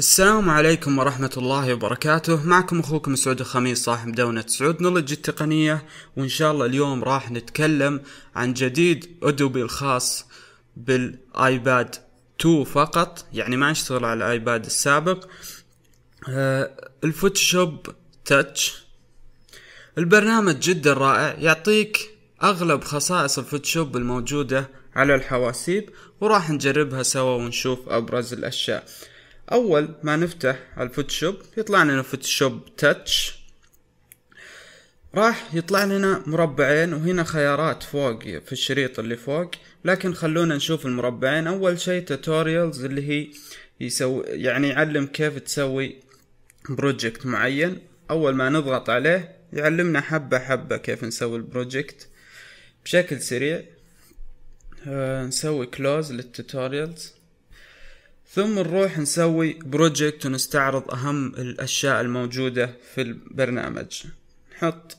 السلام عليكم ورحمة الله وبركاته معكم أخوكم سعود الخميس صاحب دونة سعود نولج التقنية وإن شاء الله اليوم راح نتكلم عن جديد أدوبي الخاص بالآيباد 2 فقط يعني ما اشتغل على الآيباد السابق آه، الفوتوشوب تاتش البرنامج جدا رائع يعطيك أغلب خصائص الفوتوشوب الموجودة على الحواسيب وراح نجربها سوا ونشوف أبرز الأشياء اول ما نفتح الفوتوشوب يطلع لنا فوتوشوب تاتش راح يطلع لنا مربعين وهنا خيارات فوق في الشريط اللي فوق لكن خلونا نشوف المربعين اول شيء توتوريالز اللي هي يسوي يعني يعلم كيف تسوي بروجكت معين اول ما نضغط عليه يعلمنا حبة حبة كيف نسوي البروجكت بشكل سريع آه نسوي كلوز للتوتوريالز ثم نروح نسوي بروجكت ونستعرض اهم الاشياء الموجودة في البرنامج نحط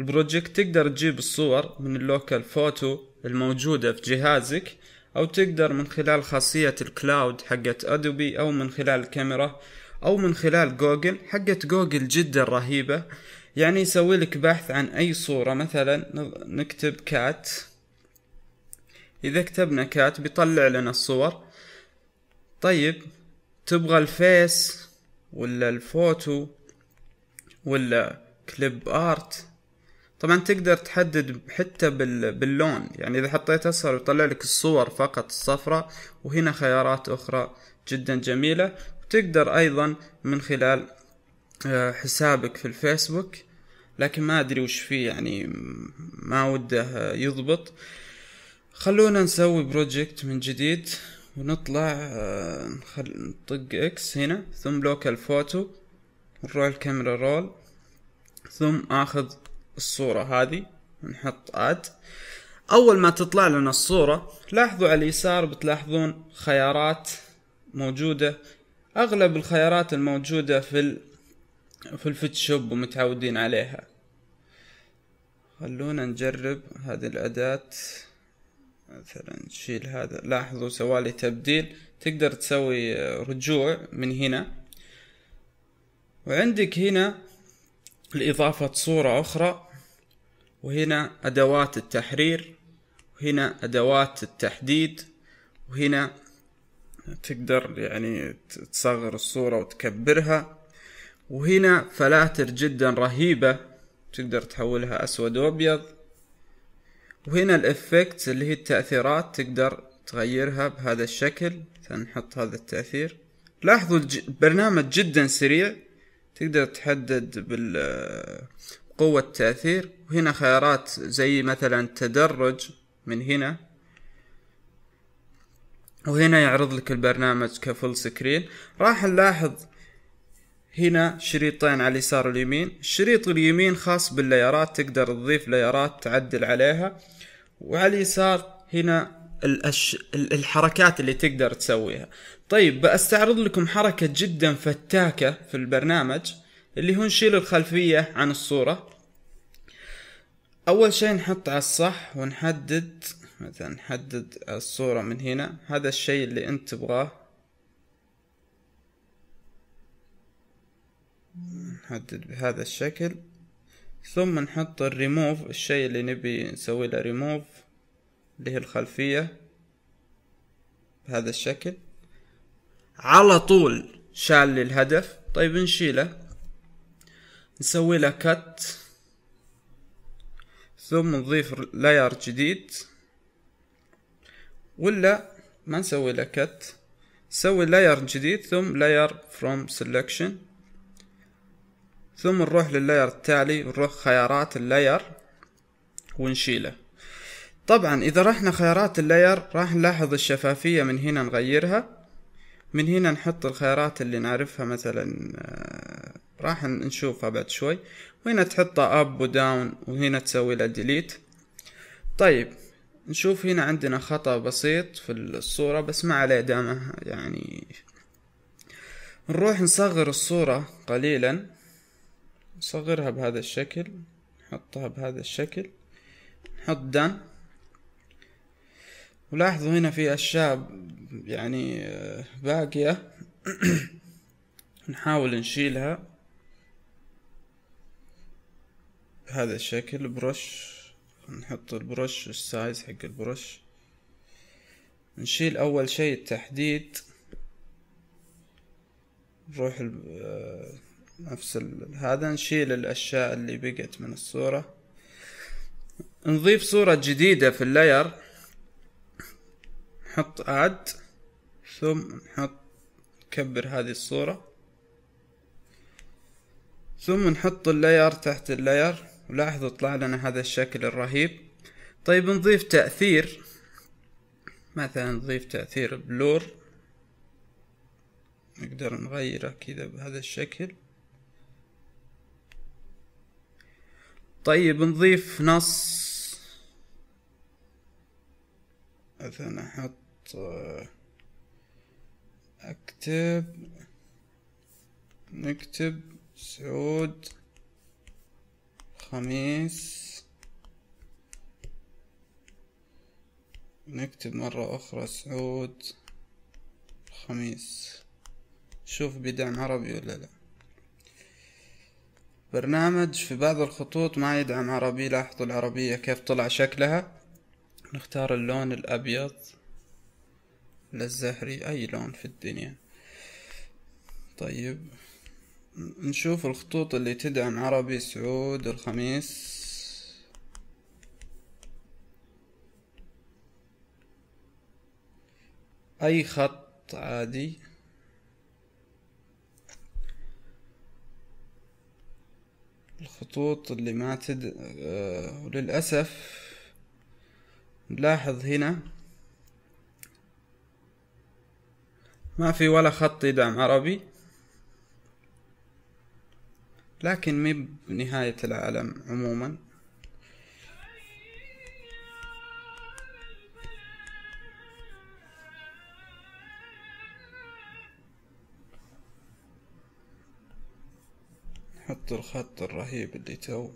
البروجكت تقدر تجيب الصور من اللوكال فوتو الموجودة في جهازك او تقدر من خلال خاصية الكلاود حقت ادوبي او من خلال الكاميرا او من خلال جوجل حقت جوجل جدا رهيبة يعني يسوي لك بحث عن اي صورة مثلا نكتب كات اذا كتبنا كات بيطلع لنا الصور طيب تبغى الفيس ولا الفوتو ولا كليب ارت طبعا تقدر تحدد حتى باللون يعني اذا حطيت اصفر يطلع لك الصور فقط الصفراء وهنا خيارات اخرى جدا جميلة وتقدر ايضا من خلال آه، حسابك في الفيسبوك لكن ما ادري وش فيه يعني ما وده يضبط خلونا نسوي بروجكت من جديد ونطلع آه، نخل... نطق اكس هنا ثم لوكال فوتو نروح الكاميرا رول ثم اخذ الصورة هذه ونحط اد اول ما تطلع لنا الصورة لاحظوا على اليسار بتلاحظون خيارات موجودة اغلب الخيارات الموجودة في ال... في الفوتوشوب ومتعودين عليها خلونا نجرب هذه الاداة مثلا نشيل هذا لاحظوا سوالي تبديل تقدر تسوي رجوع من هنا وعندك هنا لإضافة صورة أخرى وهنا أدوات التحرير وهنا أدوات التحديد وهنا تقدر يعني تصغر الصورة وتكبرها وهنا فلاتر جدا رهيبة تقدر تحولها أسود وأبيض وهنا الافكت اللي هي التأثيرات تقدر تغيرها بهذا الشكل نحط هذا التأثير لاحظوا البرنامج جدا سريع تقدر تحدد بقوة التأثير وهنا خيارات زي مثلا تدرج من هنا وهنا يعرض لك البرنامج كفول سكرين راح نلاحظ هنا شريطين على اليسار واليمين الشريط اليمين خاص بالليرات تقدر تضيف ليرات تعدل عليها وعلى اليسار هنا الأش... الحركات اللي تقدر تسويها طيب بستعرض لكم حركة جدا فتاكة في البرنامج اللي هو نشيل الخلفية عن الصورة اول شيء نحط على الصح ونحدد مثلا نحدد الصورة من هنا هذا الشيء اللي انت تبغاه نحدد بهذا الشكل ثم نحط الريموف الشيء اللي نبي نسوي له ريموف اللي هي الخلفية بهذا الشكل على طول شال لي الهدف طيب نشيله نسوي له كت ثم نضيف لاير جديد ولا ما نسوي له كت نسوي لاير جديد ثم لاير فروم سلكشن ثم نروح لللاير التالي نروح خيارات اللاير ونشيله طبعا اذا رحنا خيارات اللاير راح نلاحظ الشفافية من هنا نغيرها من هنا نحط الخيارات اللي نعرفها مثلا آه، راح نشوفها بعد شوي وهنا تحطها اب وداون وهنا تسوي له ديليت طيب نشوف هنا عندنا خطأ بسيط في الصورة بس ما عليه دامه يعني نروح نصغر الصورة قليلا نصغرها بهذا الشكل نحطها بهذا الشكل نحط دان ولاحظوا هنا في اشياء يعني آه، باقية نحاول نشيلها بهذا الشكل برش نحط البرش السايز حق البرش نشيل اول شيء التحديد نروح ال آه، نفس هذا نشيل الاشياء اللي بقت من الصورة نضيف صورة جديدة في اللاير نحط اد ثم نحط نكبر هذه الصورة ثم نحط اللاير تحت اللاير ولاحظوا طلع لنا هذا الشكل الرهيب طيب نضيف تأثير مثلا نضيف تأثير بلور نقدر نغيره كذا بهذا الشكل طيب نضيف نص مثلا احط اكتب نكتب سعود خميس نكتب مرة أخرى سعود خميس شوف بيدعم عربي ولا لا برنامج في بعض الخطوط ما يدعم عربي لاحظوا العربية كيف طلع شكلها نختار اللون الأبيض للزهري أي لون في الدنيا طيب نشوف الخطوط اللي تدعم عربي سعود الخميس أي خط عادي الخطوط اللي ما تد آه وللأسف نلاحظ هنا ما في ولا خط يدعم عربي لكن مي بنهاية العالم عموما حط الخط الرهيب اللي تو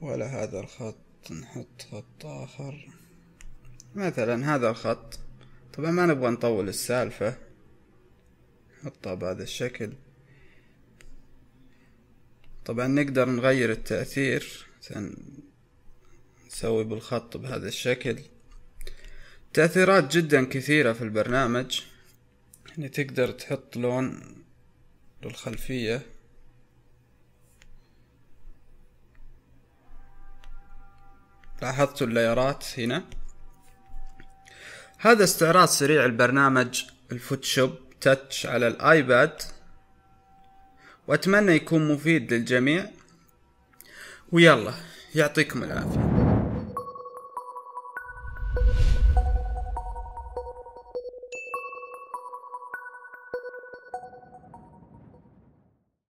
ولا هذا الخط نحط خط آخر مثلا هذا الخط طبعا ما نبغى نطول السالفة نحطها بهذا الشكل طبعا نقدر نغير التأثير نسوي بالخط بهذا الشكل تأثيرات جدا كثيرة في البرنامج يعني تقدر تحط لون للخلفية لاحظتوا اللايرات هنا هذا استعراض سريع البرنامج الفوتوشوب تاتش على الايباد واتمنى يكون مفيد للجميع ويلا يعطيكم العافية